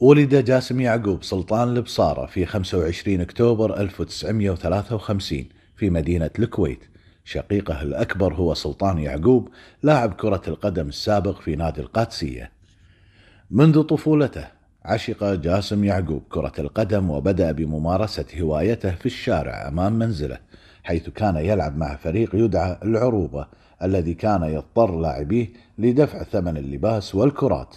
ولد جاسم يعقوب سلطان البصارة في 25 أكتوبر 1953 في مدينة الكويت شقيقه الأكبر هو سلطان يعقوب لاعب كرة القدم السابق في نادي القادسية منذ طفولته عشق جاسم يعقوب كرة القدم وبدأ بممارسة هوايته في الشارع أمام منزله حيث كان يلعب مع فريق يدعى العروبة الذي كان يضطر لاعبيه لدفع ثمن اللباس والكرات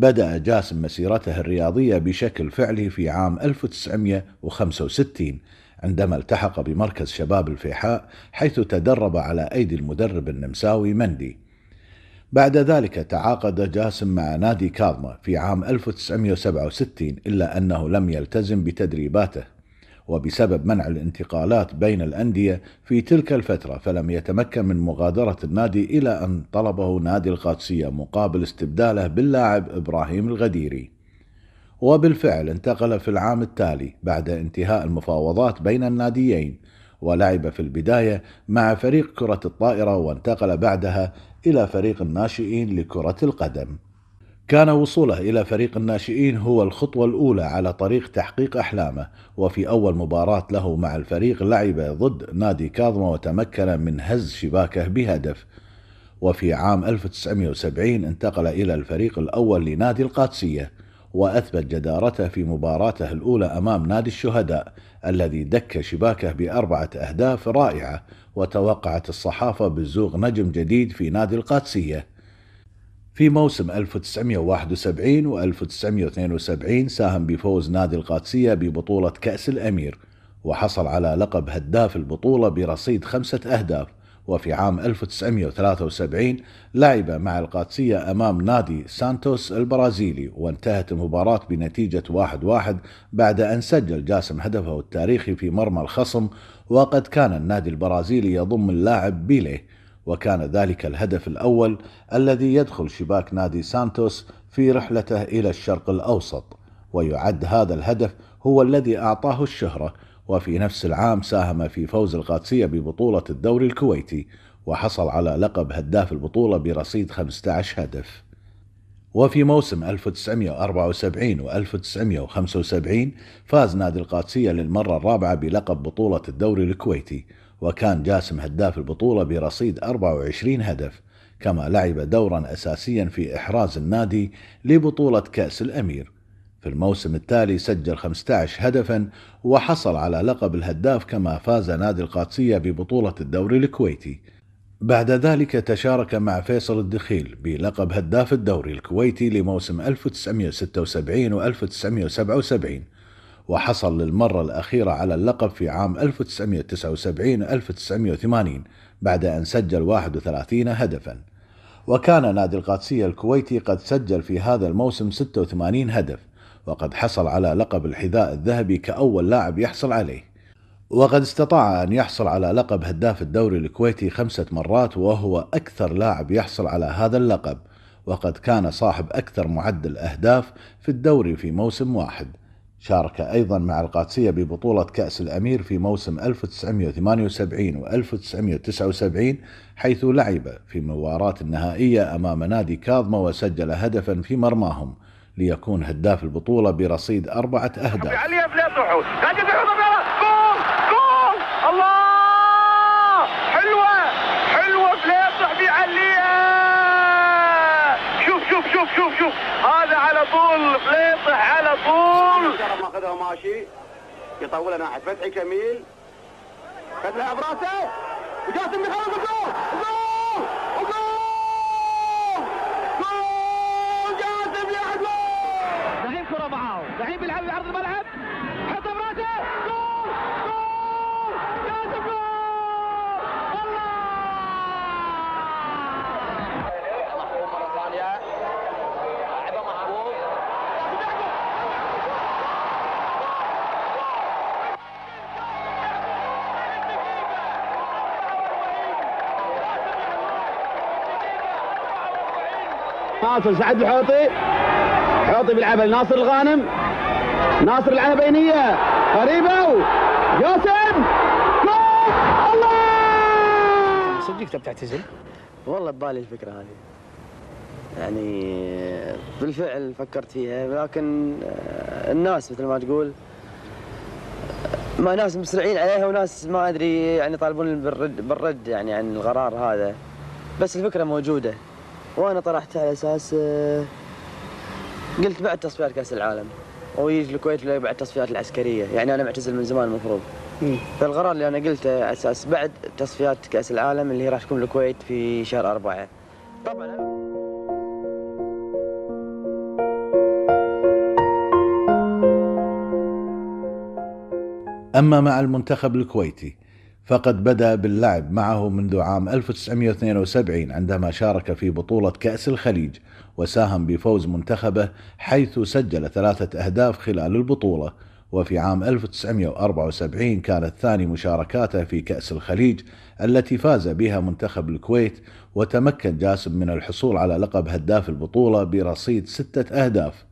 بدأ جاسم مسيرته الرياضية بشكل فعلي في عام 1965 عندما التحق بمركز شباب الفيحاء حيث تدرب على أيدي المدرب النمساوي مندي بعد ذلك تعاقد جاسم مع نادي كاظمة في عام 1967 إلا أنه لم يلتزم بتدريباته وبسبب منع الانتقالات بين الأندية في تلك الفترة فلم يتمكن من مغادرة النادي إلى أن طلبه نادي القادسية مقابل استبداله باللاعب إبراهيم الغديري وبالفعل انتقل في العام التالي بعد انتهاء المفاوضات بين الناديين ولعب في البداية مع فريق كرة الطائرة وانتقل بعدها إلى فريق الناشئين لكرة القدم كان وصوله إلى فريق الناشئين هو الخطوة الأولى على طريق تحقيق أحلامه وفي أول مباراة له مع الفريق لعب ضد نادي كاظمة وتمكن من هز شباكه بهدف وفي عام 1970 انتقل إلى الفريق الأول لنادي القادسية وأثبت جدارته في مباراته الأولى أمام نادي الشهداء الذي دك شباكه بأربعة أهداف رائعة وتوقعت الصحافة بزوغ نجم جديد في نادي القادسية في موسم 1971 و 1972 ساهم بفوز نادي القادسية ببطولة كأس الأمير وحصل على لقب هداف البطولة برصيد خمسة أهداف وفي عام 1973 لعب مع القادسية أمام نادي سانتوس البرازيلي وانتهت المباراة بنتيجة 1-1 بعد أن سجل جاسم هدفه التاريخي في مرمى الخصم وقد كان النادي البرازيلي يضم اللاعب بيليه وكان ذلك الهدف الأول الذي يدخل شباك نادي سانتوس في رحلته إلى الشرق الأوسط ويعد هذا الهدف هو الذي أعطاه الشهرة وفي نفس العام ساهم في فوز القادسية ببطولة الدوري الكويتي وحصل على لقب هداف البطولة برصيد 15 هدف وفي موسم 1974 و 1975 فاز نادي القادسية للمرة الرابعة بلقب بطولة الدوري الكويتي وكان جاسم هداف البطولة برصيد 24 هدف كما لعب دورا أساسيا في إحراز النادي لبطولة كأس الأمير في الموسم التالي سجل 15 هدفا وحصل على لقب الهداف كما فاز نادي القادسية ببطولة الدوري الكويتي بعد ذلك تشارك مع فيصل الدخيل بلقب هداف الدوري الكويتي لموسم 1976 و 1977 وحصل للمرة الأخيرة على اللقب في عام 1979-1980 بعد أن سجل 31 هدفا وكان نادي القادسية الكويتي قد سجل في هذا الموسم 86 هدف وقد حصل على لقب الحذاء الذهبي كأول لاعب يحصل عليه وقد استطاع أن يحصل على لقب هداف الدوري الكويتي خمسة مرات وهو أكثر لاعب يحصل على هذا اللقب وقد كان صاحب أكثر معدل أهداف في الدوري في موسم واحد شارك أيضا مع القادسية ببطولة كأس الأمير في موسم 1978 و 1979 حيث لعب في المباراة النهائية أمام نادي كاظمة وسجل هدفا في مرماهم ليكون هداف البطولة برصيد أربعة أهداف شوف شوف شوف هذا على طول فليطه على طول ماخذها ماشي يطول انا احد فتحي كميل فتحي براسه وجاسم بن خالد الجول الجول ناصر سعد الحوطي حوطي بيلعبها لناصر الغانم ناصر العنى بينية قريبة يوسف الله صدق انت بتعتزل؟ والله ببالي الفكرة هذه يعني بالفعل فكرت فيها لكن آه، الناس مثل ما تقول ما ناس مسرعين عليها وناس ما ادري يعني طالبون بالرد يعني عن القرار هذا بس الفكره موجوده وانا طرحت على اساس آه، قلت بعد تصفيات كاس العالم ويجي الكويت بعد التصفيات العسكريه يعني انا معتزل من زمان المفروض فالقرار اللي انا قلته على اساس بعد تصفيات كاس العالم اللي هي راح تكون الكويت في شهر أربعة طبعا اما مع المنتخب الكويتي فقد بدأ باللعب معه منذ عام 1972 عندما شارك في بطولة كأس الخليج وساهم بفوز منتخبه حيث سجل ثلاثة أهداف خلال البطولة وفي عام 1974 كانت ثاني مشاركاته في كأس الخليج التي فاز بها منتخب الكويت وتمكن جاسم من الحصول على لقب هداف البطولة برصيد ستة أهداف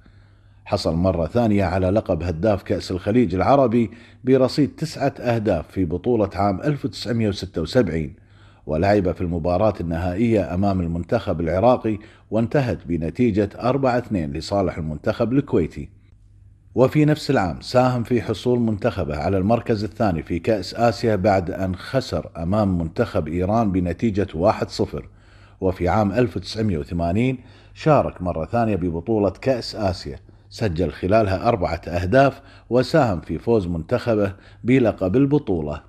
حصل مرة ثانية على لقب هداف كأس الخليج العربي برصيد تسعة أهداف في بطولة عام 1976 ولعب في المباراة النهائية أمام المنتخب العراقي وانتهت بنتيجة 4-2 لصالح المنتخب الكويتي وفي نفس العام ساهم في حصول منتخبه على المركز الثاني في كأس آسيا بعد أن خسر أمام منتخب إيران بنتيجة 1-0 وفي عام 1980 شارك مرة ثانية ببطولة كأس آسيا سجل خلالها أربعة أهداف وساهم في فوز منتخبه بلقب البطولة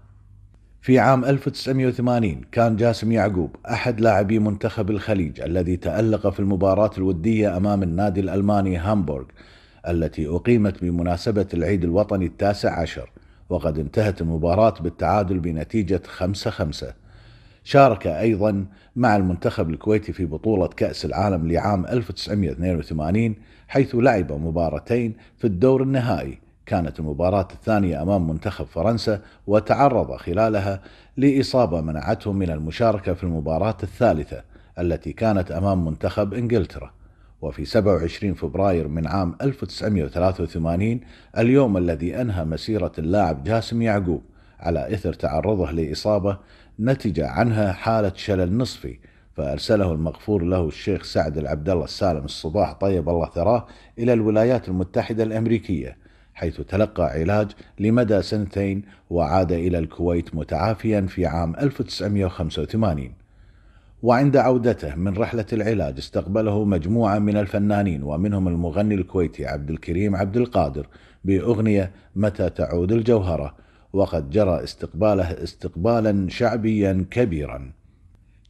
في عام 1980 كان جاسم يعقوب أحد لاعبي منتخب الخليج الذي تألق في المباراة الودية أمام النادي الألماني هامبورغ التي أقيمت بمناسبة العيد الوطني التاسع عشر وقد انتهت المباراة بالتعادل بنتيجة 5 5 شارك أيضا مع المنتخب الكويتي في بطولة كأس العالم لعام 1982 حيث لعب مباراتين في الدور النهائي كانت المباراة الثانية أمام منتخب فرنسا وتعرض خلالها لإصابة منعته من المشاركة في المباراة الثالثة التي كانت أمام منتخب إنجلترا وفي 27 فبراير من عام 1983 اليوم الذي أنهى مسيرة اللاعب جاسم يعقوب على إثر تعرضه لإصابة نتج عنها حالة شلل نصفي فأرسله المغفور له الشيخ سعد العبدالله السالم الصباح طيب الله ثراه إلى الولايات المتحدة الأمريكية حيث تلقى علاج لمدى سنتين وعاد إلى الكويت متعافيا في عام 1985 وعند عودته من رحلة العلاج استقبله مجموعة من الفنانين ومنهم المغني الكويتي عبد الكريم عبد القادر بأغنية متى تعود الجوهرة وقد جرى استقباله استقبالا شعبيا كبيرا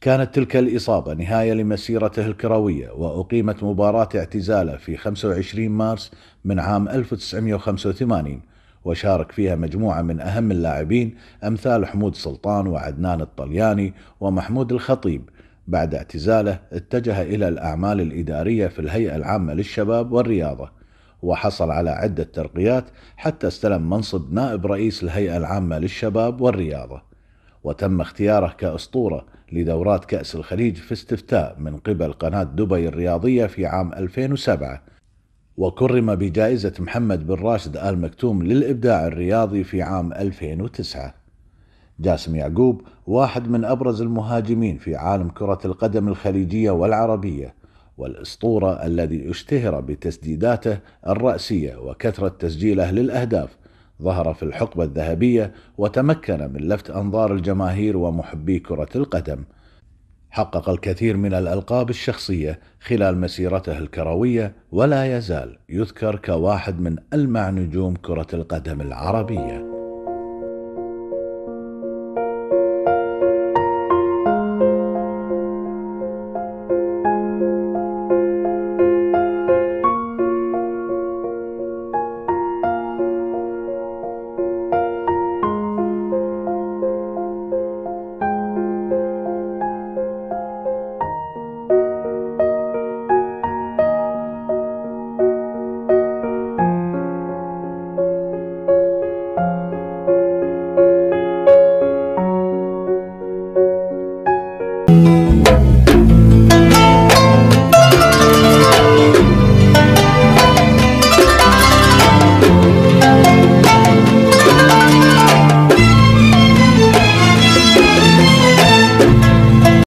كانت تلك الإصابة نهاية لمسيرته الكروية وأقيمت مباراة اعتزاله في 25 مارس من عام 1985 وشارك فيها مجموعة من أهم اللاعبين أمثال حمود سلطان وعدنان الطلياني ومحمود الخطيب بعد اعتزاله اتجه إلى الأعمال الإدارية في الهيئة العامة للشباب والرياضة وحصل على عدة ترقيات حتى استلم منصب نائب رئيس الهيئة العامة للشباب والرياضة وتم اختياره كأسطورة لدورات كأس الخليج في استفتاء من قبل قناة دبي الرياضية في عام 2007 وكرم بجائزة محمد بن راشد آل مكتوم للإبداع الرياضي في عام 2009 جاسم يعقوب واحد من أبرز المهاجمين في عالم كرة القدم الخليجية والعربية والأسطورة الذي اشتهر بتسديداته الرأسية وكثرة تسجيله للأهداف ظهر في الحقبة الذهبية وتمكن من لفت أنظار الجماهير ومحبي كرة القدم حقق الكثير من الألقاب الشخصية خلال مسيرته الكروية ولا يزال يذكر كواحد من ألمع نجوم كرة القدم العربية